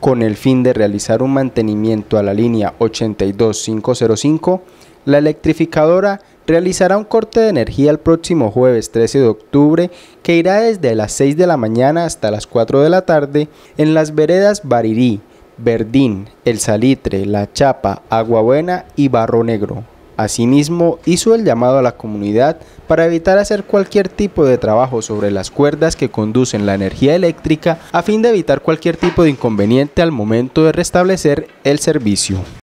con el fin de realizar un mantenimiento a la línea 82505, la electrificadora realizará un corte de energía el próximo jueves 13 de octubre que irá desde las 6 de la mañana hasta las 4 de la tarde en las veredas Barirí, Verdín, El Salitre, La Chapa, Aguabuena y Barro Negro. Asimismo, hizo el llamado a la comunidad para evitar hacer cualquier tipo de trabajo sobre las cuerdas que conducen la energía eléctrica a fin de evitar cualquier tipo de inconveniente al momento de restablecer el servicio.